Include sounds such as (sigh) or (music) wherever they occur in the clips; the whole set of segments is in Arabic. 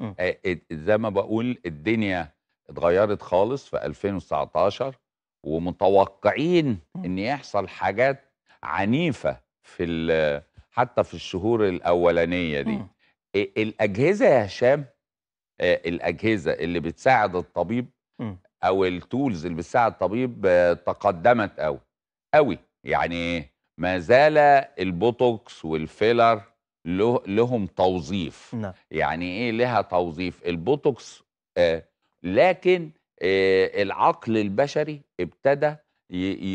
آه، زي ما بقول الدنيا اتغيرت خالص في 2019 ومتوقعين ان يحصل حاجات عنيفه في حتى في الشهور الاولانيه دي الاجهزه يا هشام آه، الاجهزه اللي بتساعد الطبيب او التولز اللي بتساعد الطبيب آه، تقدمت قوي قوي يعني ما زال البوتوكس والفيلر له لهم توظيف نعم. يعني ايه لها توظيف البوتوكس آه لكن آه العقل البشري ابتدى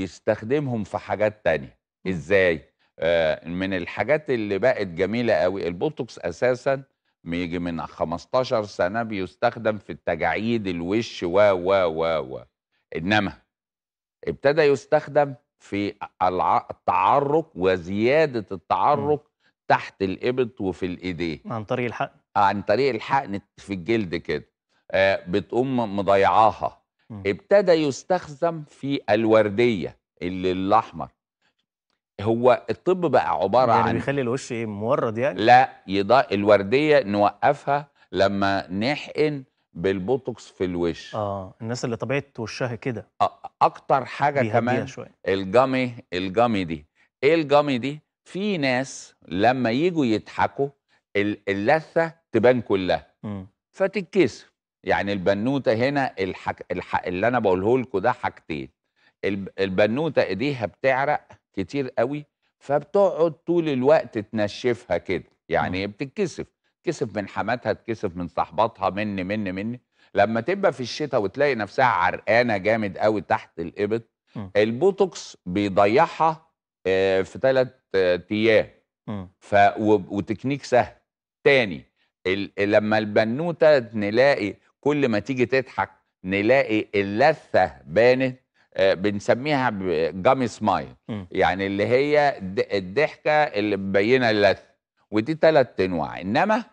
يستخدمهم في حاجات تانية ازاي آه من الحاجات اللي بقت جميلة قوي البوتوكس اساسا بيجي من 15 سنة بيستخدم في التجاعيد الوش و و و و انما ابتدى يستخدم في التعرق وزيادة التعرق م. تحت الإبط وفي الإيديه عن طريق الحقن عن طريق الحقن في الجلد كده آه بتقوم مضيعاها ابتدى يستخدم في الوردية اللي الأحمر هو الطب بقى عبارة يعني عن بيخلي الوش ايه مورد يعني؟ لا يضاء الوردية نوقفها لما نحقن بالبوتوكس في الوش اه الناس اللي طبيعه وشها كده اكتر حاجه كمان الجامي الجامي دي ايه الجامي دي في ناس لما يجوا يضحكوا اللثه تبان كلها فتتكسر يعني البنوته هنا الحك... الح... اللي انا بقوله لكم ده حاجتين البنوته ايديها بتعرق كتير قوي فبتقعد طول الوقت تنشفها كده يعني بتتكسف تكسف من حماتها تكسف من صحباتها مني مني مني لما تبقى في الشتاء وتلاقي نفسها عرقانه جامد قوي تحت الابط البوتوكس بيضيعها آه، في ثلاث تياه ف وتكنيك سهل تاني لما البنوته نلاقي كل ما تيجي تضحك نلاقي اللثه بانت آه، بنسميها جامي سمايل يعني اللي هي الضحكه اللي مبينه اللثه ودي ثلاث انواع انما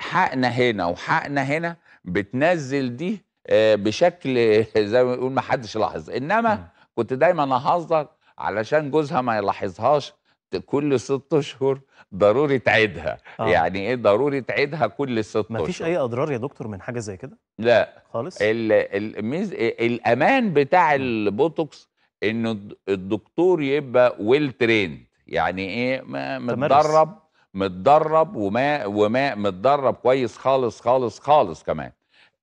حقنا هنا وحقنا هنا بتنزل دي آه، بشكل (laughs) زي ما يقول ما حدش لاحظ انما كنت دايما اهزر علشان جوزها ما يلاحظهاش كل ست اشهر ضروري تعيدها آه. يعني ايه ضروري تعيدها كل ست اشهر مفيش اي اضرار يا دكتور من حاجه زي كده لا خالص الـ الميز إيه الامان بتاع آه. البوتوكس انه الدكتور يبقى ويل تريند يعني ايه ما متدرب متدرب وما وما متدرب كويس خالص خالص خالص كمان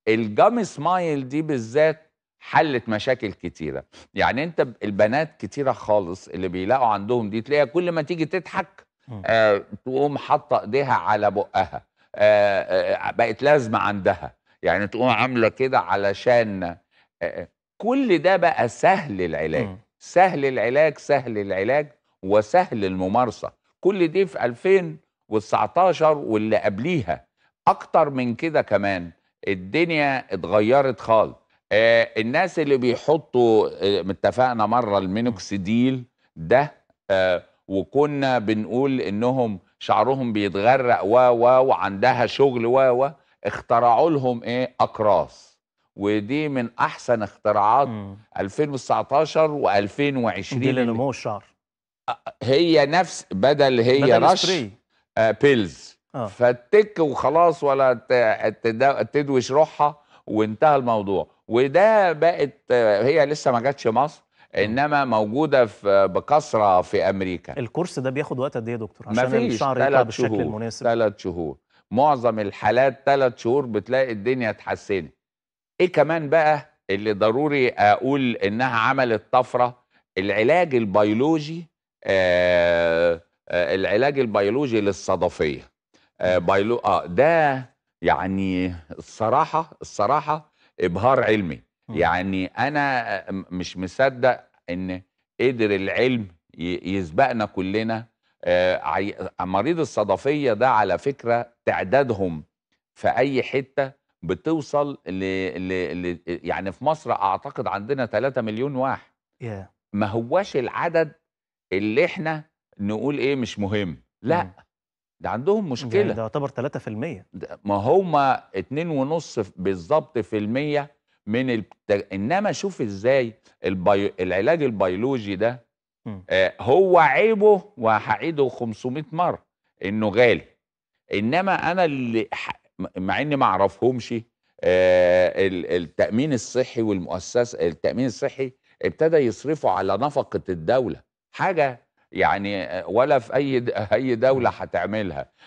الجام سمايل دي بالذات حلت مشاكل كتيرة يعني انت البنات كتيرة خالص اللي بيلاقوا عندهم دي تلاقيها كل ما تيجي تضحك آه تقوم حاطة ايديها على بقها آه،, آه آه بقت لازمة عندها يعني تقوم عاملة كده علشان آه, آه، كل ده بقى سهل العلاج م. سهل العلاج سهل العلاج وسهل الممارسة كل دي في 2019 واللي قبليها أكتر من كده كمان الدنيا اتغيرت خالص آه، الناس اللي بيحطوا آه، اتفقنا مره المينوكسيديل ده آه، وكنا بنقول انهم شعرهم بيتغرق و و وعندها شغل و و اخترعوا لهم ايه اقراص ودي من احسن اختراعات مم. 2019 و2020 دي لنمو الشعر هي نفس بدل هي بدل رش آه بيلز آه. فتك وخلاص ولا تدوش روحها وانتهى الموضوع وده بقت هي لسه ما جاتش مصر انما موجوده في بكثره في امريكا الكورس ده بياخد وقت قد ايه يا دكتور عشان الشعر يطلع بالشكل شهور. المناسب ثلاث شهور معظم الحالات ثلاث شهور بتلاقي الدنيا اتحسنت ايه كمان بقى اللي ضروري اقول انها عملت طفره العلاج البيولوجي آه آه العلاج البيولوجي للصدفيه آه بيلو اه ده يعني الصراحه الصراحه ابهار علمي م. يعني انا مش مصدق ان قدر العلم يسبقنا كلنا آه، مريض الصدفيه ده على فكره تعدادهم في اي حته بتوصل ل... ل... ل... يعني في مصر اعتقد عندنا 3 مليون واحد yeah. ما هواش العدد اللي احنا نقول ايه مش مهم لا م. ده عندهم مشكله يعني ده يعتبر 3% ده ما هم 2.5 بالظبط في المية من البتج... انما شوف ازاي البي... العلاج البيولوجي ده آه هو عيبه وهعيده 500 مره انه غالي انما انا اللي مع اني ما اعرفهمش آه التامين الصحي والمؤسسه التامين الصحي ابتدى يصرفوا على نفقه الدوله حاجه يعني آه، ولا في اي اي دوله هتعملها